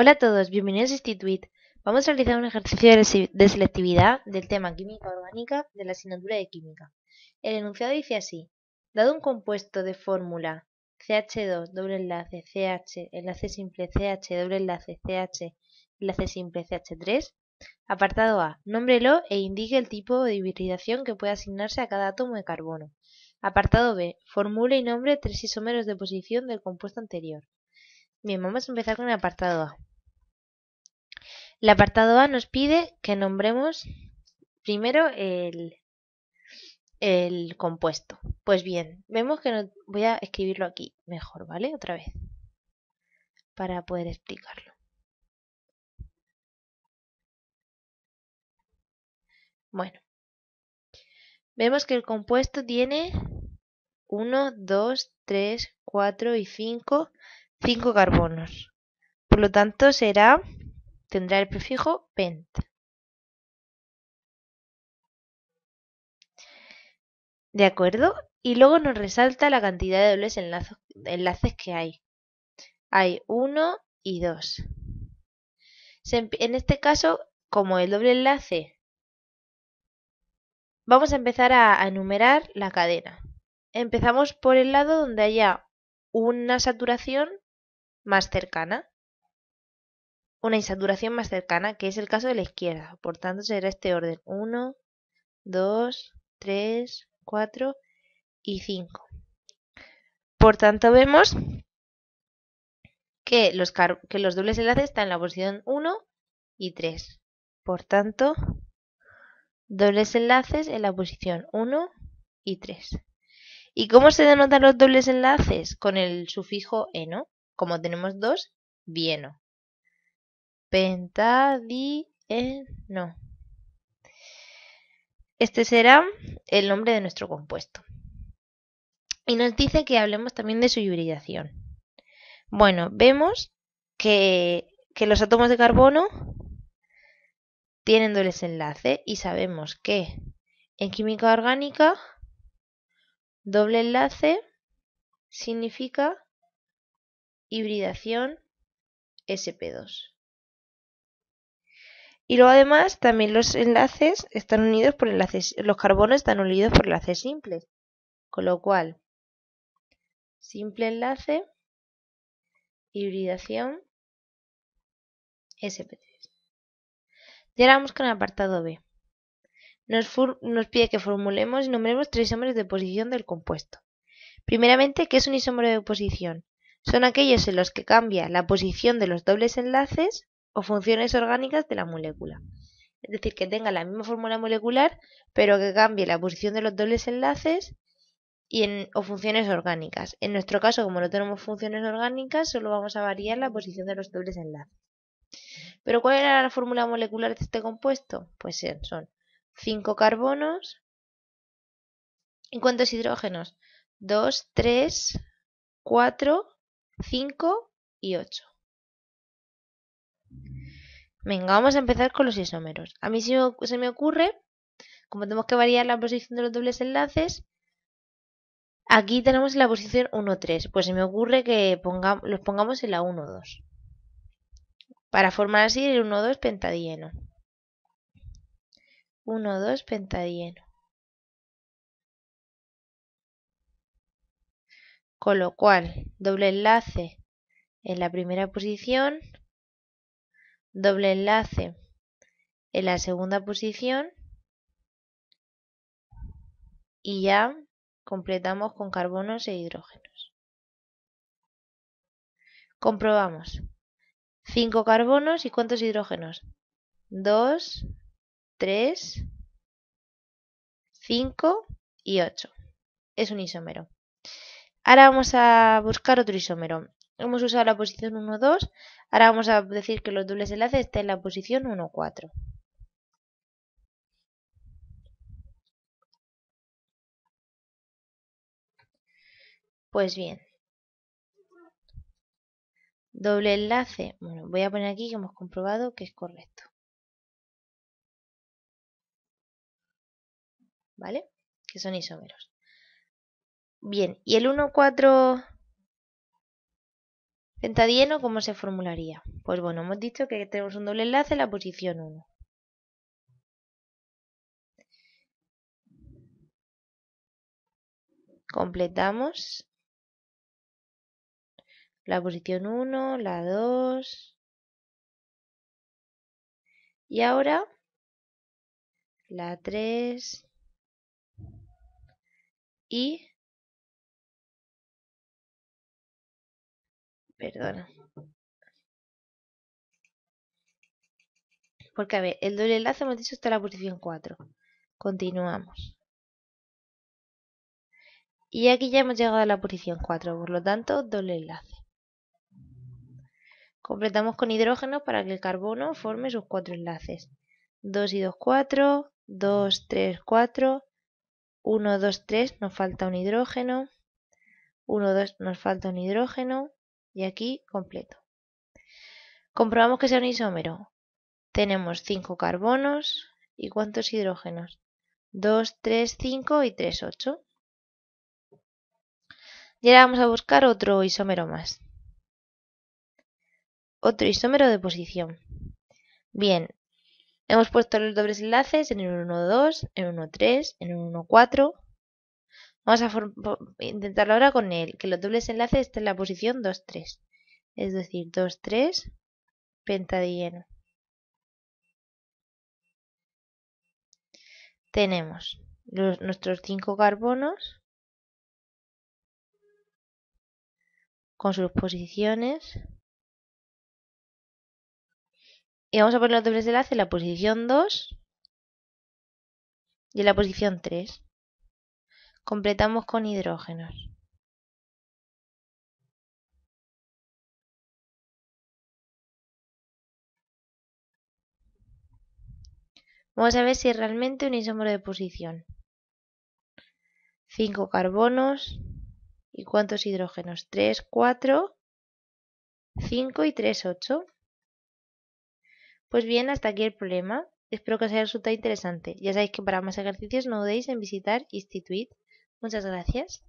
Hola a todos, bienvenidos a este Vamos a realizar un ejercicio de selectividad del tema química orgánica de la asignatura de química. El enunciado dice así: dado un compuesto de fórmula CH2 doble enlace CH enlace simple CH doble enlace CH enlace simple CH3, apartado A, nómbrelo e indique el tipo de hibridación que puede asignarse a cada átomo de carbono. Apartado B, formule y nombre tres isómeros de posición del compuesto anterior. Bien, vamos a empezar con el apartado A. El apartado A nos pide que nombremos primero el, el compuesto. Pues bien, vemos que no, voy a escribirlo aquí mejor, ¿vale? Otra vez, para poder explicarlo. Bueno, vemos que el compuesto tiene 1, 2, 3, 4 y 5, 5 carbonos. Por lo tanto, será tendrá el prefijo "pent". ¿De acuerdo? Y luego nos resalta la cantidad de dobles enlaces que hay. Hay uno y dos. en este caso, como el doble enlace, vamos a empezar a, a enumerar la cadena. Empezamos por el lado donde haya una saturación más cercana una insaturación más cercana, que es el caso de la izquierda. Por tanto, será este orden 1, 2, 3, 4 y 5. Por tanto, vemos que los, que los dobles enlaces están en la posición 1 y 3. Por tanto, dobles enlaces en la posición 1 y 3. ¿Y cómo se denotan los dobles enlaces? Con el sufijo eno. Como tenemos dos, bieno pentadieno. Este será el nombre de nuestro compuesto. Y nos dice que hablemos también de su hibridación. Bueno, vemos que, los átomos de carbono tienen dobles enlace y sabemos que en química orgánica doble enlace significa hibridación SP2. Y luego además también los enlaces están unidos por enlaces, los carbonos están unidos por enlaces simples. Con lo cual, simple enlace, hibridación, sp Y ahora vamos con el apartado B. Nos, pide que formulemos y nombremos tres isómeros de posición del compuesto. Primeramente, ¿qué es un isómero de posición? Son aquellos en los que cambia la posición de los dobles enlaces o funciones orgánicas de la molécula. Es decir, que tenga la misma fórmula molecular, pero que cambie la posición de los dobles enlaces y en, o funciones orgánicas. En nuestro caso, como no tenemos funciones orgánicas, solo vamos a variar la posición de los dobles enlaces. ¿Pero cuál era la fórmula molecular de este compuesto? Pues son 5 carbonos. ¿Y cuántos hidrógenos? 2, 3, 4, 5 y 8. Venga, vamos a empezar con los isómeros. A mí se me ocurre, como tenemos que variar la posición de los dobles enlaces, aquí tenemos la posición 1, 3. Pues se me ocurre que los pongamos en la 1, 2. Para formar así el 1, 2 pentadieno. 1, 2 pentadieno. Con lo cual, doble enlace en la primera posición doble enlace en la segunda posición y ya completamos con carbonos e hidrógenos. Comprobamos. 5 carbonos y cuántos hidrógenos? 2, 3, 5 y 8. Es un isómero. Ahora vamos a buscar otro isómero hemos usado la posición 1, 2, ahora vamos a decir que los dobles enlaces estén en la posición 1, 4. Pues bien, doble enlace, bueno, voy a poner aquí que hemos comprobado que es correcto. ¿Vale? Que son isómeros. Bien, y el 1, 4... Pentadieno, ¿cómo se formularía? Pues bueno, hemos dicho que tenemos un doble enlace en la posición 1. Completamos la posición 1, la 2. Y ahora la 3 y Perdona. Porque, a ver, el doble enlace hemos dicho está en la posición 4. Continuamos. Y aquí ya hemos llegado a la posición 4, por lo tanto, doble enlace. Completamos con hidrógeno para que el carbono forme sus cuatro enlaces. 2 y 2, 4, 2, 3, 4, 1, 2, 3, nos falta un hidrógeno, 1, 2, nos falta un hidrógeno, y aquí completo. Comprobamos que sea un isómero. Tenemos 5 carbonos y ¿cuántos hidrógenos? 2, 3, 5 y 3, 8. Y ahora vamos a buscar otro isómero más. Otro isómero de posición. Bien, hemos puesto los dobles enlaces en el 1, 2, en el 1, 3, en el 1, 4 Vamos a intentarlo ahora con él, que los dobles enlaces estén en la posición 2, 3. Es decir, 2, 3, pentadieno. Tenemos nuestros 5 carbonos con sus posiciones. Y vamos a poner los dobles enlaces en la posición 2 y en la posición 3 completamos con hidrógenos. Vamos a ver si es realmente un isómero de posición. 5 carbonos. ¿Y cuántos hidrógenos? 3, 4, 5 y 3, 8. Pues bien, hasta aquí el problema. Espero que os haya resultado interesante. Ya sabéis que para más ejercicios no dudéis en visitar Instituit. Muchas gracias.